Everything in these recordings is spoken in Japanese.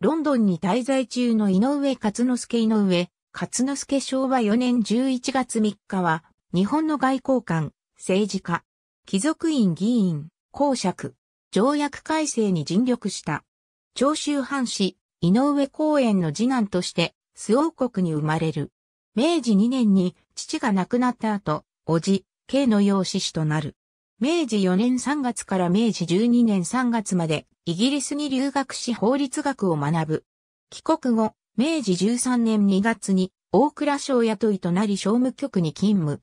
ロンドンに滞在中の井上勝之助井上、勝之助昭和4年11月3日は、日本の外交官、政治家、貴族院議員、公爵、条約改正に尽力した。長州藩士、井上公園の次男として、周王国に生まれる。明治2年に父が亡くなった後、叔父、慶の養子子となる。明治4年3月から明治12年3月までイギリスに留学し法律学を学ぶ。帰国後、明治13年2月に大蔵省雇いとなり商務局に勤務。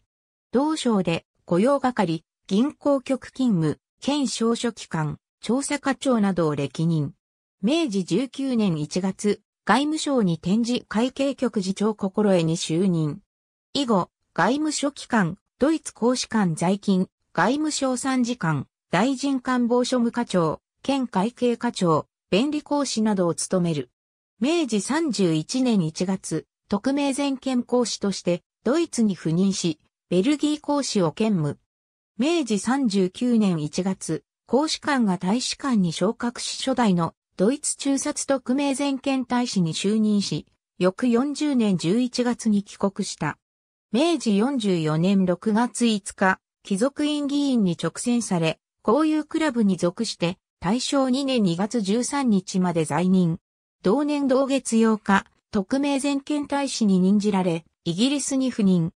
同省で雇用係、銀行局勤務、県省書機関、調査課長などを歴任。明治19年1月、外務省に展示会計局次長心得に就任。以後、外務省機関、ドイツ公使館在勤、外務省参事官、大臣官房庶務課長、県会計課長、弁理講師などを務める。明治31年1月、特命全権講師としてドイツに赴任し、ベルギー講師を兼務。明治39年1月、公使館が大使館に昇格し初代のドイツ中殺特命全権大使に就任し、翌40年11月に帰国した。明治44年6月5日、貴族院議員に直選され、交友クラブに属して大正2年2月13日まで在任。同年同月8日、特命全権大使に任じられ、イギリスに赴任。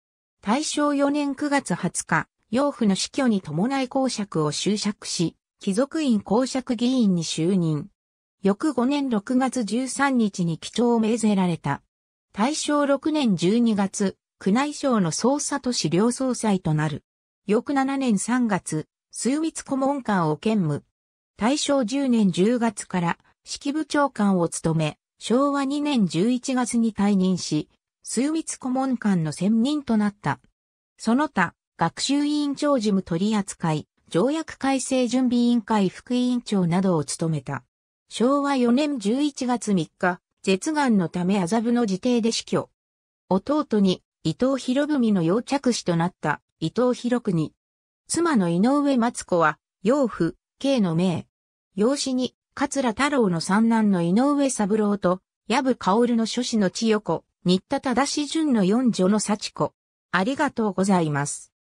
大正4年9月20日、養父の死去に伴い公爵を就職し、貴族院公爵議員に就任。翌5年6月13日に基調を命ぜられた。大正6年12月、宮内省の捜査都市両総裁となる。翌7年3月、枢密顧問官を兼務。大正10年10月から指揮部長官を務め、昭和2年11月に退任し、数密顧問官の専任となった。その他、学習委員長事務取扱い、条約改正準備委員会副委員長などを務めた。昭和4年11月3日、舌眼のため麻布の自邸で死去。弟に伊藤博文の養着師となった伊藤博国。妻の井上松子は、養父、慶の命、養子に、桂太郎の三男の井上三郎と、矢部薫の諸子の千代子、新田正順の四女の幸子。ありがとうございます。